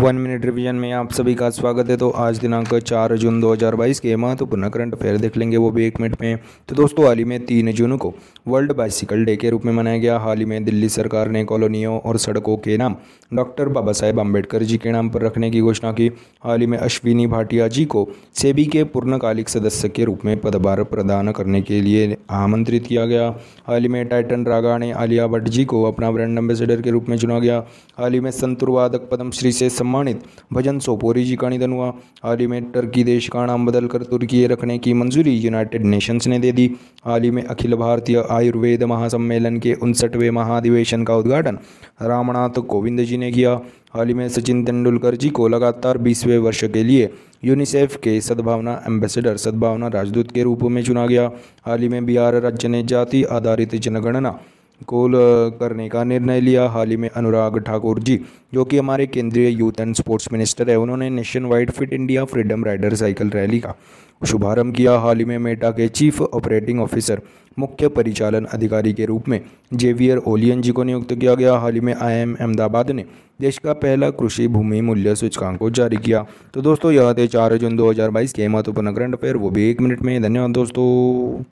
one minute revision में आप सभी का स्वागत है तो आज दिनांक चार जून 2022 के महत्वपूर्ण करंट अफेयर देख लेंगे वो भी एक मिनट में तो दोस्तों हाल ही में तीन जून को वर्ल्ड बाइसिकल डे के रूप में मनाया गया हाल ही में दिल्ली सरकार ने कॉलोनियों और सड़कों के नाम डॉक्टर बाबा साहेब अम्बेडकर जी के नाम पर रखने की घोषणा की हाल ही में अश्विनी भाटिया जी को सेबी के पूर्णकालिक सदस्य के रूप में पदभार प्रदान करने के लिए आमंत्रित किया गया हाल ही में टाइटन रागा ने आलिया भट्ट जी को अपना ब्रांड एम्बेसडर के रूप में चुना गया हाल ही में संतुरवादक पद्मश्री से सम्मानित भजन सोपोरी जी का निधन हुआ हाल ही में टर्की देश का नाम बदलकर तुर्की रखने की मंजूरी यूनाइटेड नेशंस ने दे दी हाल ही में अखिल भारतीय आयुर्वेद महासम्मेलन के उनसठवें महाधिवेशन का उद्घाटन रामनाथ कोविंद जी ने किया हाल ही में सचिन तेंदुलकर जी को लगातार बीसवें वर्ष के लिए यूनिसेफ के सद्भावना एम्बेसडर सद्भावना राजदूत के रूप में चुना गया हाल ही में बिहार राज्य ने जाति आधारित जनगणना गोल करने का निर्णय लिया हाल ही में अनुराग ठाकुर जी जो कि हमारे केंद्रीय यूथ एंड स्पोर्ट्स मिनिस्टर है उन्होंने nationwide fit India freedom rider cycle rally का शुभारंभ किया हाल ही में मेटा के चीफ ऑपरेटिंग ऑफिसर मुख्य परिचालन अधिकारी के रूप में जेवियर ओलियन जी को नियुक्त किया गया हाल ही में आई अहमदाबाद ने देश का पहला कृषि भूमि मूल्य सूचकांक को जारी किया तो दोस्तों यह थे चार जून बाईस के महत्वपूर्ण करंट अफेयर वो भी एक मिनट में धन्यवाद दोस्तों